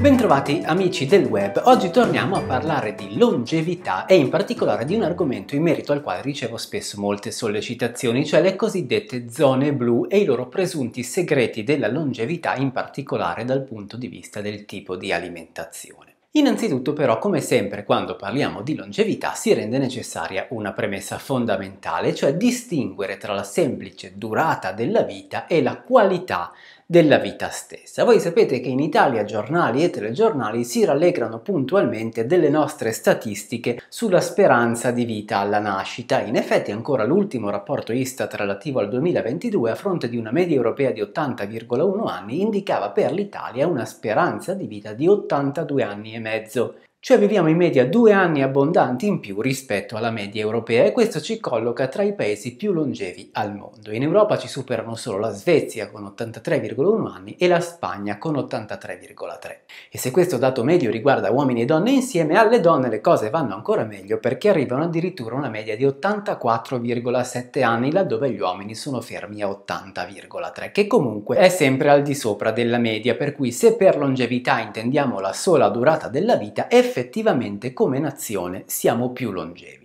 Bentrovati amici del web, oggi torniamo a parlare di longevità e in particolare di un argomento in merito al quale ricevo spesso molte sollecitazioni, cioè le cosiddette zone blu e i loro presunti segreti della longevità, in particolare dal punto di vista del tipo di alimentazione. Innanzitutto però, come sempre quando parliamo di longevità, si rende necessaria una premessa fondamentale, cioè distinguere tra la semplice durata della vita e la qualità della vita stessa. Voi sapete che in Italia giornali e telegiornali si rallegrano puntualmente delle nostre statistiche sulla speranza di vita alla nascita. In effetti ancora l'ultimo rapporto Istat relativo al 2022 a fronte di una media europea di 80,1 anni indicava per l'Italia una speranza di vita di 82 anni e mezzo cioè viviamo in media due anni abbondanti in più rispetto alla media europea e questo ci colloca tra i paesi più longevi al mondo. In Europa ci superano solo la Svezia con 83,1 anni e la Spagna con 83,3. E se questo dato medio riguarda uomini e donne insieme, alle donne le cose vanno ancora meglio perché arrivano addirittura a una media di 84,7 anni laddove gli uomini sono fermi a 80,3, che comunque è sempre al di sopra della media, per cui se per longevità intendiamo la sola durata della vita, effettivamente come nazione siamo più longevi.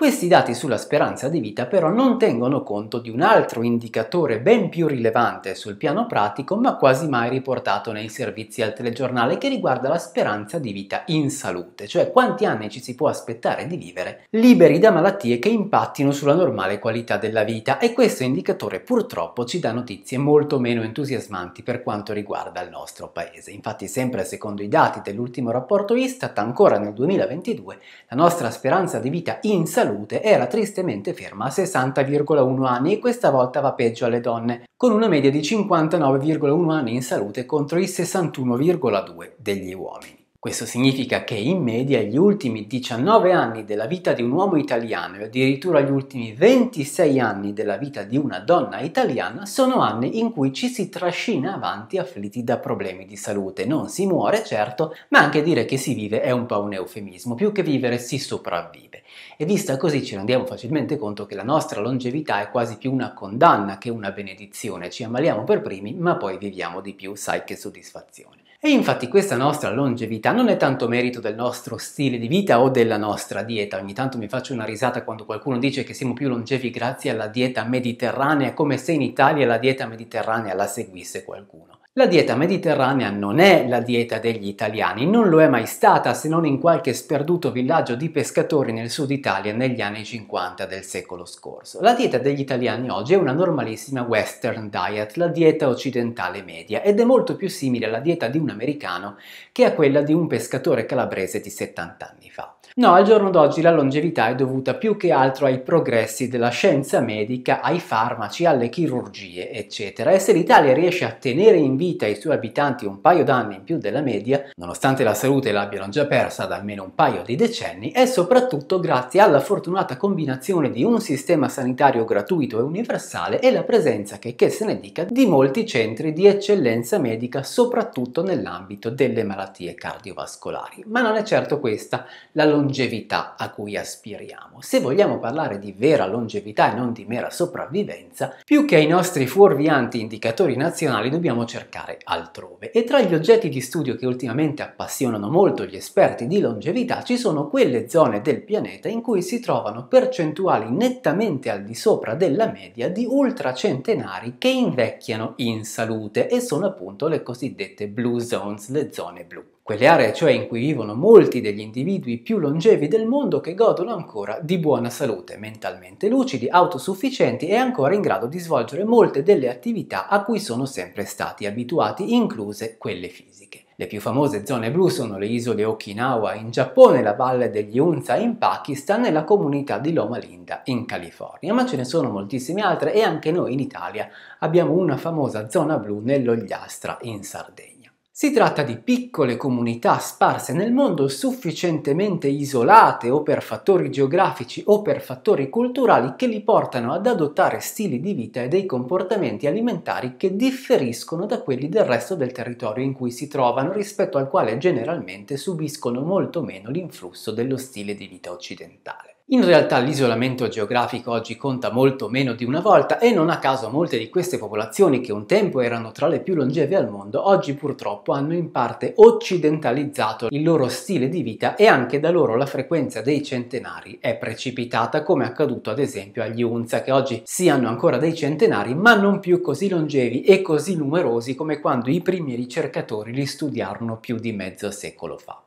Questi dati sulla speranza di vita però non tengono conto di un altro indicatore ben più rilevante sul piano pratico ma quasi mai riportato nei servizi al telegiornale che riguarda la speranza di vita in salute, cioè quanti anni ci si può aspettare di vivere liberi da malattie che impattino sulla normale qualità della vita e questo indicatore purtroppo ci dà notizie molto meno entusiasmanti per quanto riguarda il nostro paese. Infatti sempre secondo i dati dell'ultimo rapporto Istat ancora nel 2022 la nostra speranza di vita in salute salute era tristemente ferma a 60,1 anni e questa volta va peggio alle donne, con una media di 59,1 anni in salute contro i 61,2 degli uomini. Questo significa che in media gli ultimi 19 anni della vita di un uomo italiano e addirittura gli ultimi 26 anni della vita di una donna italiana sono anni in cui ci si trascina avanti afflitti da problemi di salute. Non si muore, certo, ma anche dire che si vive è un po' un eufemismo, più che vivere si sopravvive. E vista così ci rendiamo facilmente conto che la nostra longevità è quasi più una condanna che una benedizione, ci ammaliamo per primi ma poi viviamo di più, sai che soddisfazione. E infatti questa nostra longevità non è tanto merito del nostro stile di vita o della nostra dieta. Ogni tanto mi faccio una risata quando qualcuno dice che siamo più longevi grazie alla dieta mediterranea, come se in Italia la dieta mediterranea la seguisse qualcuno. La dieta mediterranea non è la dieta degli italiani, non lo è mai stata se non in qualche sperduto villaggio di pescatori nel sud Italia negli anni 50 del secolo scorso. La dieta degli italiani oggi è una normalissima western diet, la dieta occidentale media, ed è molto più simile alla dieta di un americano che a quella di un pescatore calabrese di 70 anni fa. No, al giorno d'oggi la longevità è dovuta più che altro ai progressi della scienza medica, ai farmaci, alle chirurgie, eccetera. E se l'Italia riesce a tenere in vita e i suoi abitanti un paio d'anni in più della media, nonostante la salute l'abbiano già persa da almeno un paio di decenni, è soprattutto grazie alla fortunata combinazione di un sistema sanitario gratuito e universale e la presenza, che, che se ne dica, di molti centri di eccellenza medica, soprattutto nell'ambito delle malattie cardiovascolari. Ma non è certo questa la longevità a cui aspiriamo. Se vogliamo parlare di vera longevità e non di mera sopravvivenza, più che ai nostri fuorvianti indicatori nazionali dobbiamo cercare cercare altrove. E tra gli oggetti di studio che ultimamente appassionano molto gli esperti di longevità ci sono quelle zone del pianeta in cui si trovano percentuali nettamente al di sopra della media di ultracentenari che invecchiano in salute e sono appunto le cosiddette blue zones, le zone blu quelle aree cioè in cui vivono molti degli individui più longevi del mondo che godono ancora di buona salute, mentalmente lucidi, autosufficienti e ancora in grado di svolgere molte delle attività a cui sono sempre stati abituati, incluse quelle fisiche. Le più famose zone blu sono le isole Okinawa in Giappone, la valle degli Unza in Pakistan e la comunità di Loma Linda in California, ma ce ne sono moltissime altre e anche noi in Italia abbiamo una famosa zona blu nell'Ogliastra in Sardegna. Si tratta di piccole comunità sparse nel mondo sufficientemente isolate o per fattori geografici o per fattori culturali che li portano ad adottare stili di vita e dei comportamenti alimentari che differiscono da quelli del resto del territorio in cui si trovano rispetto al quale generalmente subiscono molto meno l'influsso dello stile di vita occidentale. In realtà l'isolamento geografico oggi conta molto meno di una volta e non a caso molte di queste popolazioni che un tempo erano tra le più longeve al mondo oggi purtroppo hanno in parte occidentalizzato il loro stile di vita e anche da loro la frequenza dei centenari è precipitata come è accaduto ad esempio agli Unza che oggi si hanno ancora dei centenari ma non più così longevi e così numerosi come quando i primi ricercatori li studiarono più di mezzo secolo fa.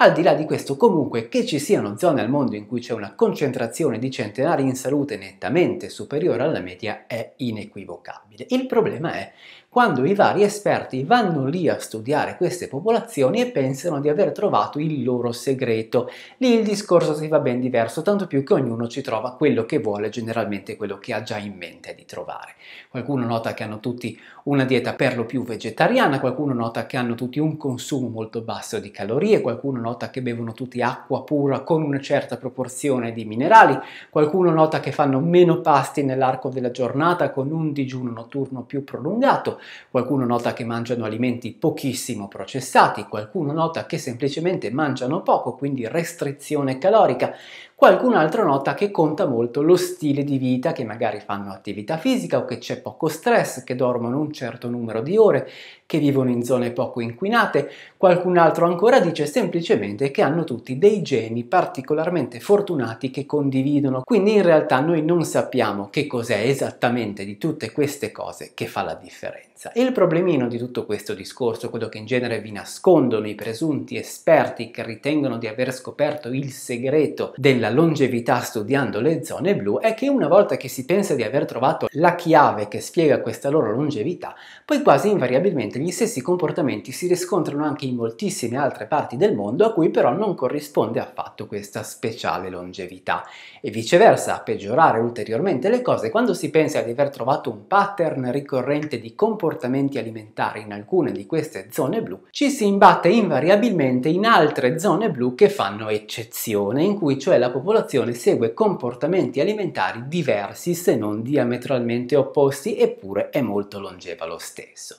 Al di là di questo comunque che ci siano zone al mondo in cui c'è una concentrazione di centenari in salute nettamente superiore alla media è inequivocabile. Il problema è quando i vari esperti vanno lì a studiare queste popolazioni e pensano di aver trovato il loro segreto. Lì il discorso si fa ben diverso, tanto più che ognuno ci trova quello che vuole, generalmente quello che ha già in mente di trovare. Qualcuno nota che hanno tutti una dieta per lo più vegetariana, qualcuno nota che hanno tutti un consumo molto basso di calorie, qualcuno nota che bevono tutti acqua pura con una certa proporzione di minerali, qualcuno nota che fanno meno pasti nell'arco della giornata con un digiuno notturno più prolungato, qualcuno nota che mangiano alimenti pochissimo processati, qualcuno nota che semplicemente mangiano poco, quindi restrizione calorica, Qualcun'altro nota che conta molto lo stile di vita, che magari fanno attività fisica o che c'è poco stress, che dormono un certo numero di ore, che vivono in zone poco inquinate. Qualcun altro ancora dice semplicemente che hanno tutti dei geni particolarmente fortunati che condividono. Quindi in realtà noi non sappiamo che cos'è esattamente di tutte queste cose che fa la differenza. Il problemino di tutto questo discorso, quello che in genere vi nascondono i presunti esperti che ritengono di aver scoperto il segreto della della longevità studiando le zone blu è che una volta che si pensa di aver trovato la chiave che spiega questa loro longevità, poi quasi invariabilmente gli stessi comportamenti si riscontrano anche in moltissime altre parti del mondo a cui però non corrisponde affatto questa speciale longevità. E viceversa, a peggiorare ulteriormente le cose quando si pensa di aver trovato un pattern ricorrente di comportamenti alimentari in alcune di queste zone blu, ci si imbatte invariabilmente in altre zone blu che fanno eccezione, in cui cioè la popolazione segue comportamenti alimentari diversi se non diametralmente opposti eppure è molto longeva lo stesso.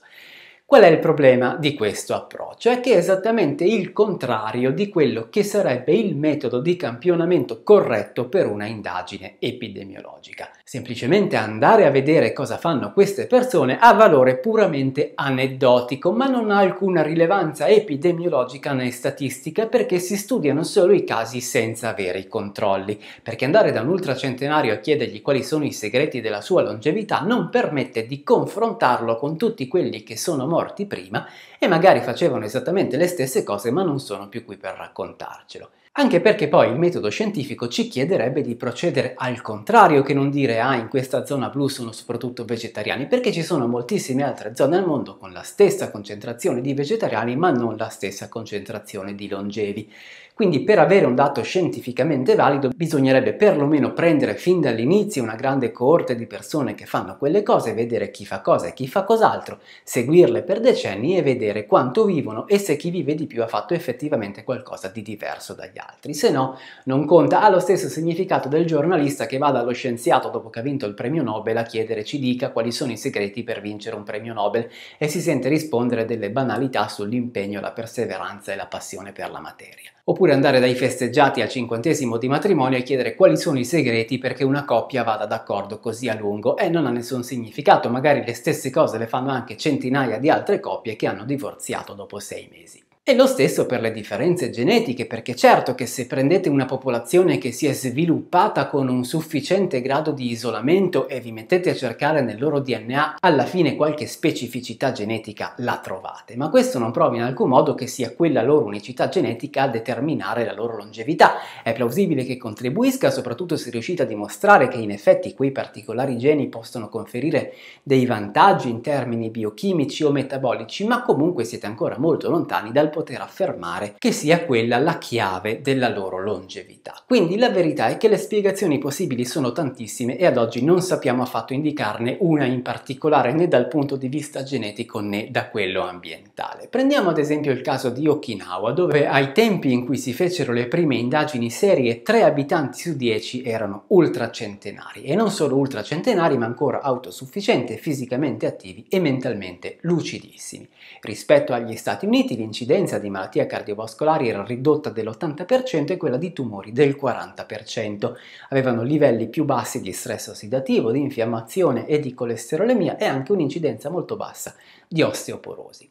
Qual è il problema di questo approccio? È che è esattamente il contrario di quello che sarebbe il metodo di campionamento corretto per una indagine epidemiologica. Semplicemente andare a vedere cosa fanno queste persone ha valore puramente aneddotico, ma non ha alcuna rilevanza epidemiologica né statistica perché si studiano solo i casi senza avere i controlli. Perché andare da un ultracentenario a chiedergli quali sono i segreti della sua longevità non permette di confrontarlo con tutti quelli che sono morti morti prima e magari facevano esattamente le stesse cose ma non sono più qui per raccontarcelo. Anche perché poi il metodo scientifico ci chiederebbe di procedere al contrario che non dire ah in questa zona blu sono soprattutto vegetariani, perché ci sono moltissime altre zone al mondo con la stessa concentrazione di vegetariani ma non la stessa concentrazione di longevi. Quindi per avere un dato scientificamente valido bisognerebbe perlomeno prendere fin dall'inizio una grande coorte di persone che fanno quelle cose, vedere chi fa cosa e chi fa cos'altro, seguirle per decenni e vedere vedere quanto vivono e se chi vive di più ha fatto effettivamente qualcosa di diverso dagli altri. Se no, non conta. Ha lo stesso significato del giornalista che va dallo scienziato dopo che ha vinto il premio Nobel a chiedere ci dica quali sono i segreti per vincere un premio Nobel e si sente rispondere delle banalità sull'impegno, la perseveranza e la passione per la materia oppure andare dai festeggiati al cinquantesimo di matrimonio e chiedere quali sono i segreti perché una coppia vada d'accordo così a lungo e non ha nessun significato, magari le stesse cose le fanno anche centinaia di altre coppie che hanno divorziato dopo sei mesi. E lo stesso per le differenze genetiche, perché certo che se prendete una popolazione che si è sviluppata con un sufficiente grado di isolamento e vi mettete a cercare nel loro DNA, alla fine qualche specificità genetica la trovate, ma questo non prova in alcun modo che sia quella loro unicità genetica a determinare la loro longevità. È plausibile che contribuisca, soprattutto se riuscite a dimostrare che in effetti quei particolari geni possono conferire dei vantaggi in termini biochimici o metabolici, ma comunque siete ancora molto lontani dal potere poter affermare che sia quella la chiave della loro longevità. Quindi la verità è che le spiegazioni possibili sono tantissime e ad oggi non sappiamo affatto indicarne una in particolare né dal punto di vista genetico né da quello ambientale. Prendiamo ad esempio il caso di Okinawa dove ai tempi in cui si fecero le prime indagini serie 3 abitanti su 10 erano ultracentenari e non solo ultracentenari ma ancora autosufficienti, fisicamente attivi e mentalmente lucidissimi. Rispetto agli Stati Uniti l'incidenza l'incidenza di malattie cardiovascolari era ridotta dell'80% e quella di tumori del 40%. Avevano livelli più bassi di stress ossidativo, di infiammazione e di colesterolemia e anche un'incidenza molto bassa di osteoporosi.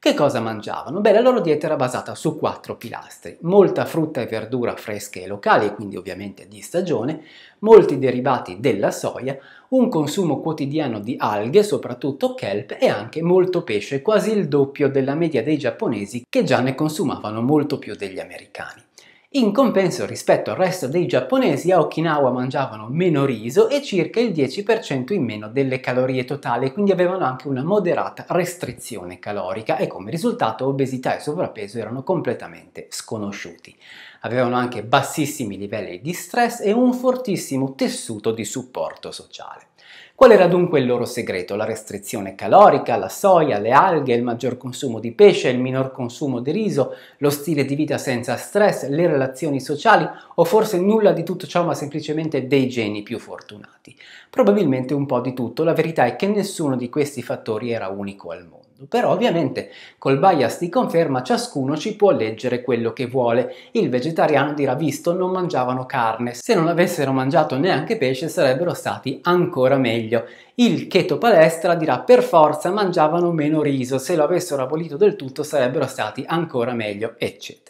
Che cosa mangiavano? Beh, la loro dieta era basata su quattro pilastri, molta frutta e verdura fresche e locali, quindi ovviamente di stagione, molti derivati della soia, un consumo quotidiano di alghe, soprattutto kelp, e anche molto pesce, quasi il doppio della media dei giapponesi che già ne consumavano molto più degli americani. In compenso rispetto al resto dei giapponesi a Okinawa mangiavano meno riso e circa il 10% in meno delle calorie totali, quindi avevano anche una moderata restrizione calorica e come risultato obesità e sovrappeso erano completamente sconosciuti. Avevano anche bassissimi livelli di stress e un fortissimo tessuto di supporto sociale. Qual era dunque il loro segreto? La restrizione calorica, la soia, le alghe, il maggior consumo di pesce, il minor consumo di riso, lo stile di vita senza stress, le relazioni sociali o forse nulla di tutto ciò ma semplicemente dei geni più fortunati. Probabilmente un po' di tutto, la verità è che nessuno di questi fattori era unico al mondo mondo. Però ovviamente col bias di conferma ciascuno ci può leggere quello che vuole. Il vegetariano dirà visto non mangiavano carne, se non avessero mangiato neanche pesce sarebbero stati ancora meglio. Il cheto palestra dirà per forza mangiavano meno riso, se lo avessero abolito del tutto sarebbero stati ancora meglio, eccetera.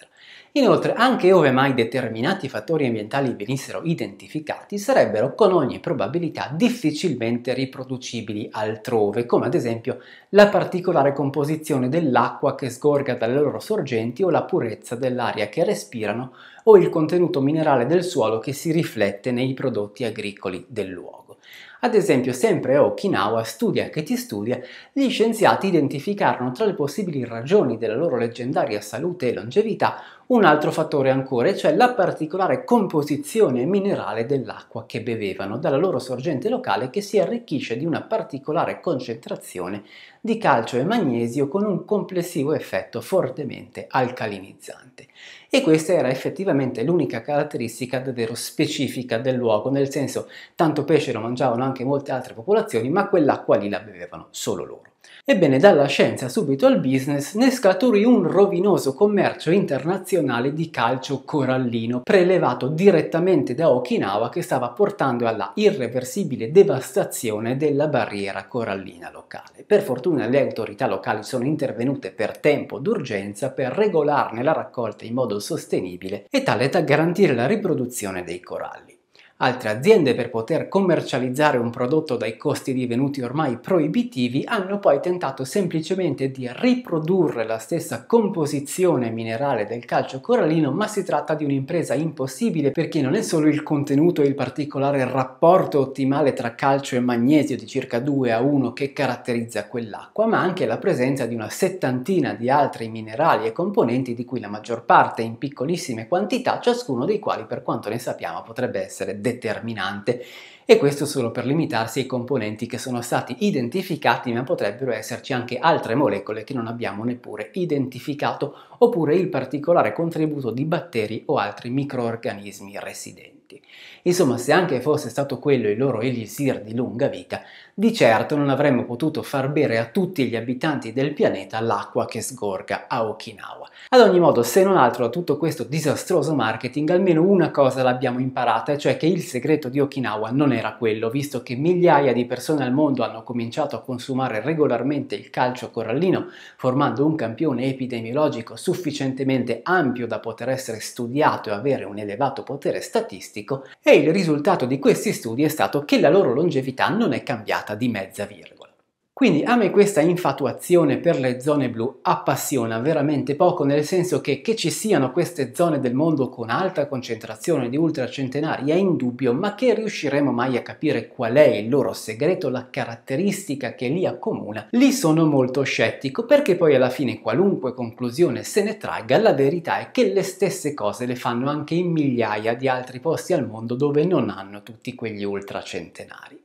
Inoltre, anche ove mai determinati fattori ambientali venissero identificati, sarebbero con ogni probabilità difficilmente riproducibili altrove, come ad esempio la particolare composizione dell'acqua che sgorga dalle loro sorgenti o la purezza dell'aria che respirano o il contenuto minerale del suolo che si riflette nei prodotti agricoli del luogo. Ad esempio, sempre a Okinawa, studia che ti studia, gli scienziati identificarono tra le possibili ragioni della loro leggendaria salute e longevità un altro fattore ancora, cioè la particolare composizione minerale dell'acqua che bevevano dalla loro sorgente locale che si arricchisce di una particolare concentrazione di calcio e magnesio con un complessivo effetto fortemente alcalinizzante. E questa era effettivamente l'unica caratteristica davvero specifica del luogo, nel senso tanto pesce lo mangiavano anche molte altre popolazioni, ma quell'acqua lì la bevevano solo loro. Ebbene, dalla scienza subito al business ne scaturì un rovinoso commercio internazionale di calcio corallino, prelevato direttamente da Okinawa che stava portando alla irreversibile devastazione della barriera corallina locale. Per fortuna le autorità locali sono intervenute per tempo d'urgenza per regolarne la raccolta in modo sostenibile e tale da garantire la riproduzione dei coralli. Altre aziende per poter commercializzare un prodotto dai costi divenuti ormai proibitivi hanno poi tentato semplicemente di riprodurre la stessa composizione minerale del calcio corallino, ma si tratta di un'impresa impossibile perché non è solo il contenuto e il particolare rapporto ottimale tra calcio e magnesio di circa 2 a 1 che caratterizza quell'acqua, ma anche la presenza di una settantina di altri minerali e componenti di cui la maggior parte in piccolissime quantità, ciascuno dei quali per quanto ne sappiamo potrebbe essere determinante e questo solo per limitarsi ai componenti che sono stati identificati ma potrebbero esserci anche altre molecole che non abbiamo neppure identificato oppure il particolare contributo di batteri o altri microorganismi residenti. Insomma, se anche fosse stato quello il loro elisir di lunga vita, di certo non avremmo potuto far bere a tutti gli abitanti del pianeta l'acqua che sgorga a Okinawa. Ad ogni modo, se non altro da tutto questo disastroso marketing, almeno una cosa l'abbiamo imparata, cioè che il segreto di Okinawa non era quello, visto che migliaia di persone al mondo hanno cominciato a consumare regolarmente il calcio corallino, formando un campione epidemiologico sufficientemente ampio da poter essere studiato e avere un elevato potere statistico e il risultato di questi studi è stato che la loro longevità non è cambiata di mezza virgola. Quindi a me questa infatuazione per le zone blu appassiona veramente poco, nel senso che che ci siano queste zone del mondo con alta concentrazione di ultracentenari è indubbio, ma che riusciremo mai a capire qual è il loro segreto, la caratteristica che li accomuna, lì sono molto scettico, perché poi alla fine qualunque conclusione se ne tragga, la verità è che le stesse cose le fanno anche in migliaia di altri posti al mondo dove non hanno tutti quegli ultracentenari.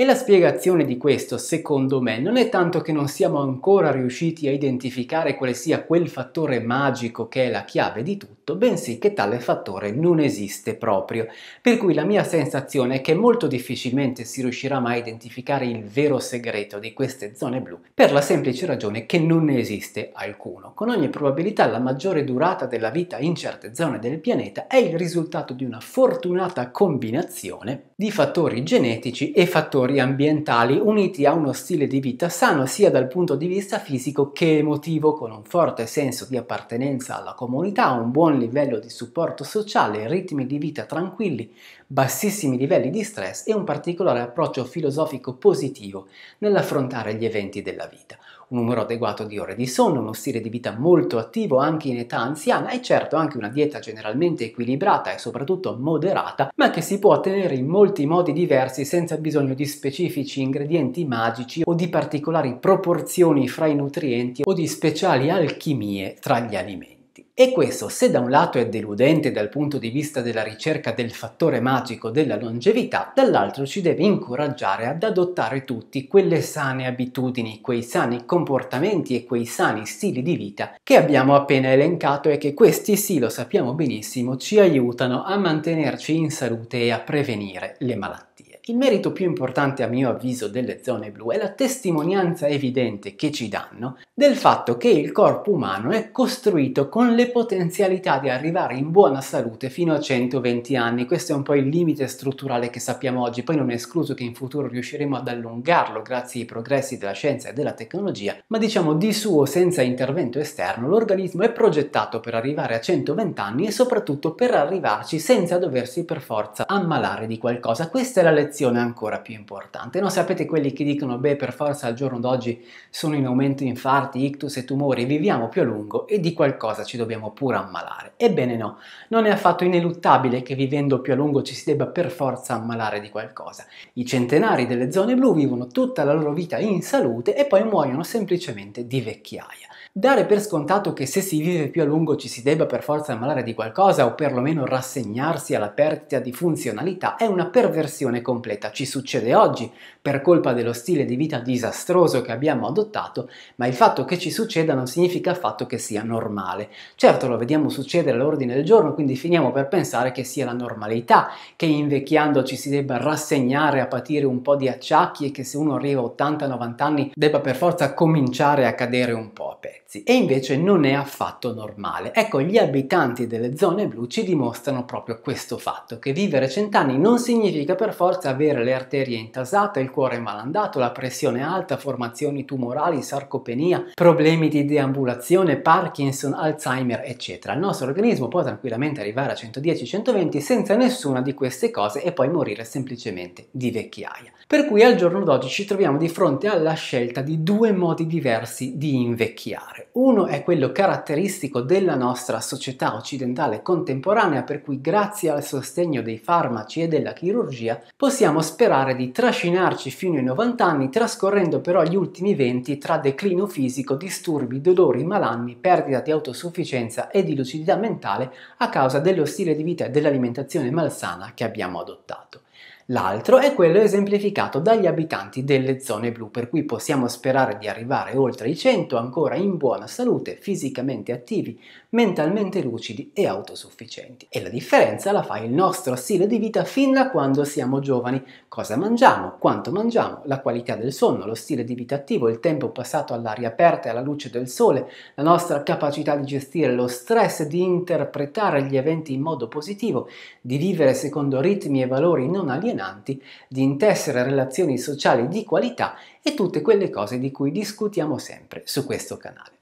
E la spiegazione di questo, secondo me, non è tanto che non siamo ancora riusciti a identificare quale sia quel fattore magico che è la chiave di tutto, bensì che tale fattore non esiste proprio. Per cui la mia sensazione è che molto difficilmente si riuscirà mai a identificare il vero segreto di queste zone blu, per la semplice ragione che non ne esiste alcuno. Con ogni probabilità la maggiore durata della vita in certe zone del pianeta è il risultato di una fortunata combinazione di fattori genetici e fattori fattori ambientali uniti a uno stile di vita sano sia dal punto di vista fisico che emotivo, con un forte senso di appartenenza alla comunità, un buon livello di supporto sociale, ritmi di vita tranquilli, bassissimi livelli di stress e un particolare approccio filosofico positivo nell'affrontare gli eventi della vita un numero adeguato di ore di sonno, uno stile di vita molto attivo anche in età anziana e certo anche una dieta generalmente equilibrata e soprattutto moderata, ma che si può ottenere in molti modi diversi senza bisogno di specifici ingredienti magici o di particolari proporzioni fra i nutrienti o di speciali alchimie tra gli alimenti. E questo, se da un lato è deludente dal punto di vista della ricerca del fattore magico della longevità, dall'altro ci deve incoraggiare ad adottare tutti quelle sane abitudini, quei sani comportamenti e quei sani stili di vita che abbiamo appena elencato e che questi sì, lo sappiamo benissimo, ci aiutano a mantenerci in salute e a prevenire le malattie. Il merito più importante a mio avviso delle zone blu è la testimonianza evidente che ci danno del fatto che il corpo umano è costruito con le potenzialità di arrivare in buona salute fino a 120 anni. Questo è un po' il limite strutturale che sappiamo oggi, poi non è escluso che in futuro riusciremo ad allungarlo grazie ai progressi della scienza e della tecnologia, ma diciamo di suo senza intervento esterno l'organismo è progettato per arrivare a 120 anni e soprattutto per arrivarci senza doversi per forza ammalare di qualcosa. Questa è la lezione inflazione ancora più importante. Non sapete quelli che dicono, beh, per forza al giorno d'oggi sono in aumento infarti, ictus e tumori, viviamo più a lungo e di qualcosa ci dobbiamo pure ammalare. Ebbene no, non è affatto ineluttabile che vivendo più a lungo ci si debba per forza ammalare di qualcosa. I centenari delle zone blu vivono tutta la loro vita in salute e poi muoiono semplicemente di vecchiaia. Dare per scontato che se si vive più a lungo ci si debba per forza ammalare di qualcosa o perlomeno rassegnarsi alla perdita di funzionalità è una perversione completa. Ci succede oggi per colpa dello stile di vita disastroso che abbiamo adottato, ma il fatto che ci succeda non significa affatto che sia normale. Certo lo vediamo succedere all'ordine del giorno, quindi finiamo per pensare che sia la normalità, che invecchiando ci si debba rassegnare a patire un po' di acciacchi e che se uno arriva a 80-90 anni debba per forza cominciare a cadere un po' a pezzi prezzi e invece non è affatto normale. Ecco, gli abitanti delle zone blu ci dimostrano proprio questo fatto, che vivere cent'anni non significa per forza avere le arterie intasate, il cuore malandato, la pressione alta, formazioni tumorali, sarcopenia, problemi di deambulazione, Parkinson, Alzheimer, eccetera. Il nostro organismo può tranquillamente arrivare a 110-120 senza nessuna di queste cose e poi morire semplicemente di vecchiaia. Per cui al giorno d'oggi ci troviamo di fronte alla scelta di due modi diversi di invecchiare particolare. Uno è quello caratteristico della nostra società occidentale contemporanea per cui grazie al sostegno dei farmaci e della chirurgia possiamo sperare di trascinarci fino ai 90 anni trascorrendo però gli ultimi 20 tra declino fisico, disturbi, dolori, malanni, perdita di autosufficienza e di lucidità mentale a causa dello stile di vita e dell'alimentazione malsana che abbiamo adottato. L'altro è quello esemplificato dagli abitanti delle zone blu, per cui possiamo sperare di arrivare oltre i 100 ancora in buona salute, fisicamente attivi, mentalmente lucidi e autosufficienti. E la differenza la fa il nostro stile di vita fin da quando siamo giovani, cosa mangiamo, quanto mangiamo, la qualità del sonno, lo stile di vita attivo, il tempo passato all'aria aperta e alla luce del sole, la nostra capacità di gestire lo stress, di interpretare gli eventi in modo positivo, di vivere secondo ritmi e valori non alienati, appassionanti, di intessere relazioni sociali di qualità e tutte quelle cose di cui discutiamo sempre su questo canale.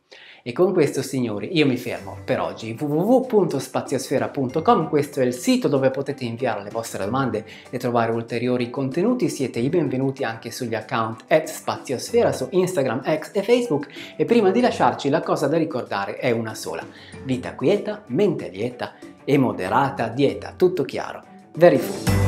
E con questo signori io mi fermo per oggi www.spaziosfera.com questo è il sito dove potete inviare le vostre domande e trovare ulteriori contenuti siete i benvenuti anche sugli account at spaziosfera su Instagram, X e Facebook e prima di lasciarci la cosa da ricordare è una sola vita quieta, mente lieta e moderata dieta tutto chiaro, very food